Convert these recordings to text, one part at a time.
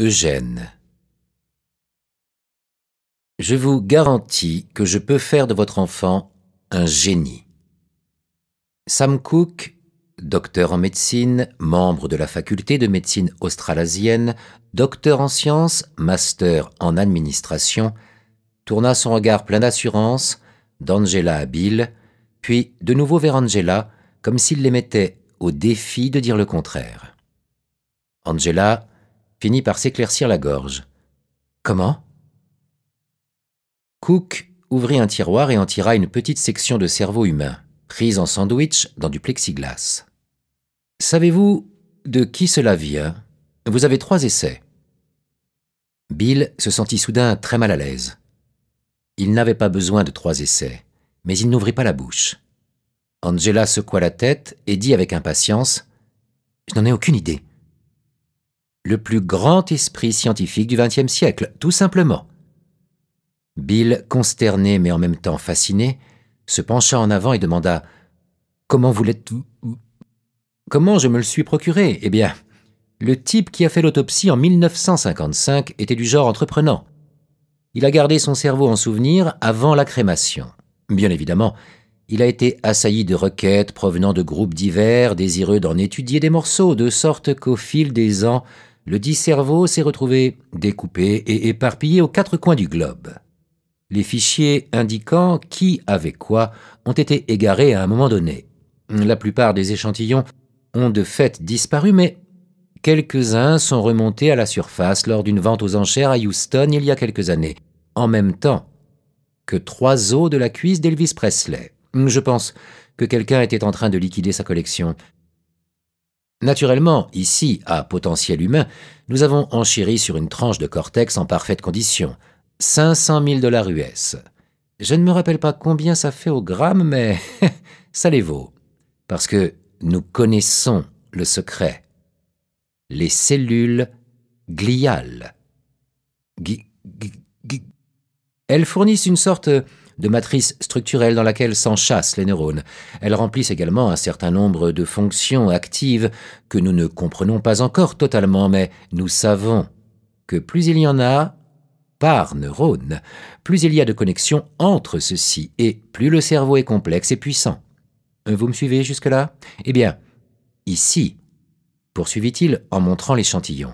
Eugène. Je vous garantis que je peux faire de votre enfant un génie. Sam Cook, docteur en médecine, membre de la faculté de médecine australasienne, docteur en sciences, master en administration, tourna son regard plein d'assurance d'Angela à Bill, puis de nouveau vers Angela, comme s'il les mettait au défi de dire le contraire. Angela finit par s'éclaircir la gorge. Comment Cook ouvrit un tiroir et en tira une petite section de cerveau humain, prise en sandwich dans du plexiglas. Savez-vous de qui cela vient Vous avez trois essais. Bill se sentit soudain très mal à l'aise. Il n'avait pas besoin de trois essais, mais il n'ouvrit pas la bouche. Angela secoua la tête et dit avec impatience Je n'en ai aucune idée le plus grand esprit scientifique du XXe siècle, tout simplement. Bill, consterné mais en même temps fasciné, se pencha en avant et demanda Comment vous l'êtes. Comment je me le suis procuré Eh bien, le type qui a fait l'autopsie en 1955 était du genre entreprenant. Il a gardé son cerveau en souvenir avant la crémation. Bien évidemment, il a été assailli de requêtes provenant de groupes divers désireux d'en étudier des morceaux, de sorte qu'au fil des ans, le dit cerveau s'est retrouvé découpé et éparpillé aux quatre coins du globe. Les fichiers indiquant qui avait quoi ont été égarés à un moment donné. La plupart des échantillons ont de fait disparu, mais quelques-uns sont remontés à la surface lors d'une vente aux enchères à Houston il y a quelques années, en même temps que trois os de la cuisse d'Elvis Presley. Je pense que quelqu'un était en train de liquider sa collection. Naturellement, ici, à potentiel humain, nous avons enchéri sur une tranche de cortex en parfaite condition, 500 000 dollars US. Je ne me rappelle pas combien ça fait au gramme, mais ça les vaut. Parce que nous connaissons le secret. Les cellules gliales. Elles fournissent une sorte de matrice structurelle dans laquelle s'enchassent les neurones. Elles remplissent également un certain nombre de fonctions actives que nous ne comprenons pas encore totalement, mais nous savons que plus il y en a par neurone, plus il y a de connexions entre ceux-ci et plus le cerveau est complexe et puissant. Euh, vous me suivez jusque-là Eh bien, ici, poursuivit-il en montrant l'échantillon.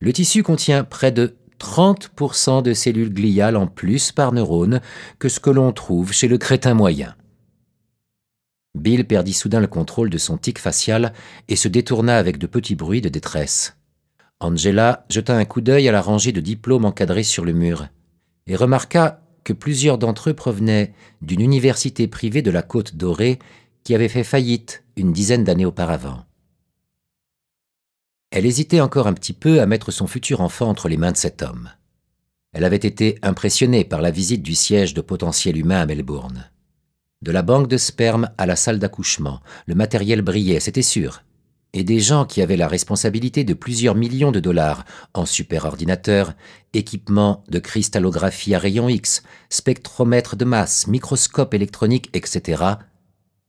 Le tissu contient près de 30% de cellules gliales en plus par neurone que ce que l'on trouve chez le crétin moyen. Bill perdit soudain le contrôle de son tic facial et se détourna avec de petits bruits de détresse. Angela jeta un coup d'œil à la rangée de diplômes encadrés sur le mur et remarqua que plusieurs d'entre eux provenaient d'une université privée de la Côte Dorée qui avait fait faillite une dizaine d'années auparavant. Elle hésitait encore un petit peu à mettre son futur enfant entre les mains de cet homme. Elle avait été impressionnée par la visite du siège de potentiel humain à Melbourne. De la banque de sperme à la salle d'accouchement, le matériel brillait, c'était sûr. Et des gens qui avaient la responsabilité de plusieurs millions de dollars en superordinateurs, équipements de cristallographie à rayons X, spectromètres de masse, microscopes électroniques, etc.,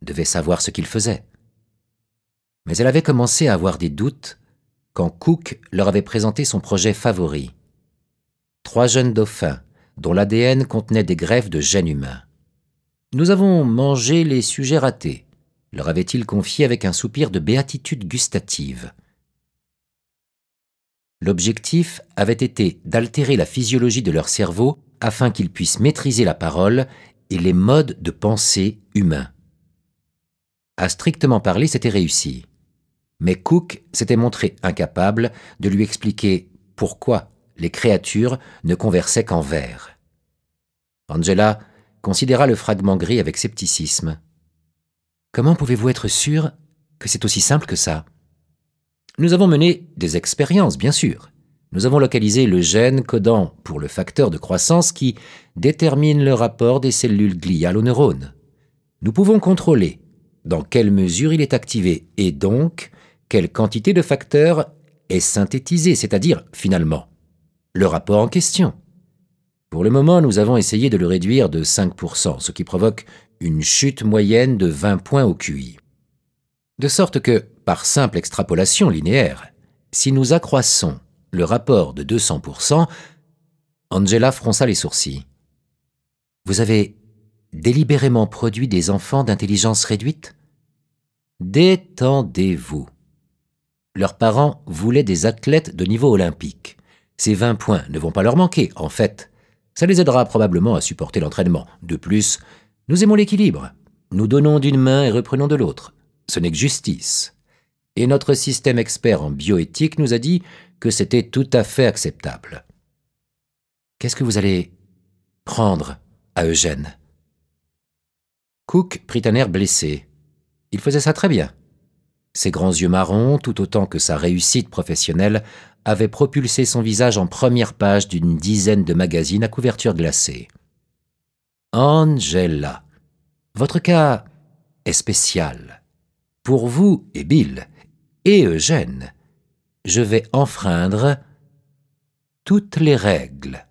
devaient savoir ce qu'ils faisaient. Mais elle avait commencé à avoir des doutes quand Cook leur avait présenté son projet favori. Trois jeunes dauphins, dont l'ADN contenait des greffes de gènes humains. Nous avons mangé les sujets ratés, leur avait-il confié avec un soupir de béatitude gustative. L'objectif avait été d'altérer la physiologie de leur cerveau afin qu'ils puissent maîtriser la parole et les modes de pensée humains. À strictement parler, c'était réussi. Mais Cook s'était montré incapable de lui expliquer pourquoi les créatures ne conversaient qu'en vers. Angela considéra le fragment gris avec scepticisme. Comment pouvez-vous être sûr que c'est aussi simple que ça Nous avons mené des expériences, bien sûr. Nous avons localisé le gène codant pour le facteur de croissance qui détermine le rapport des cellules gliales aux neurones. Nous pouvons contrôler dans quelle mesure il est activé et donc quelle quantité de facteurs est synthétisée, c'est-à-dire, finalement, le rapport en question. Pour le moment, nous avons essayé de le réduire de 5%, ce qui provoque une chute moyenne de 20 points au QI. De sorte que, par simple extrapolation linéaire, si nous accroissons le rapport de 200%, Angela fronça les sourcils. Vous avez délibérément produit des enfants d'intelligence réduite Détendez-vous. Leurs parents voulaient des athlètes de niveau olympique. Ces 20 points ne vont pas leur manquer, en fait. Ça les aidera probablement à supporter l'entraînement. De plus, nous aimons l'équilibre. Nous donnons d'une main et reprenons de l'autre. Ce n'est que justice. Et notre système expert en bioéthique nous a dit que c'était tout à fait acceptable. Qu'est-ce que vous allez prendre à Eugène Cook prit un air blessé. Il faisait ça très bien. Ses grands yeux marrons, tout autant que sa réussite professionnelle, avaient propulsé son visage en première page d'une dizaine de magazines à couverture glacée. Angela, votre cas est spécial. Pour vous et Bill, et Eugène, je vais enfreindre toutes les règles.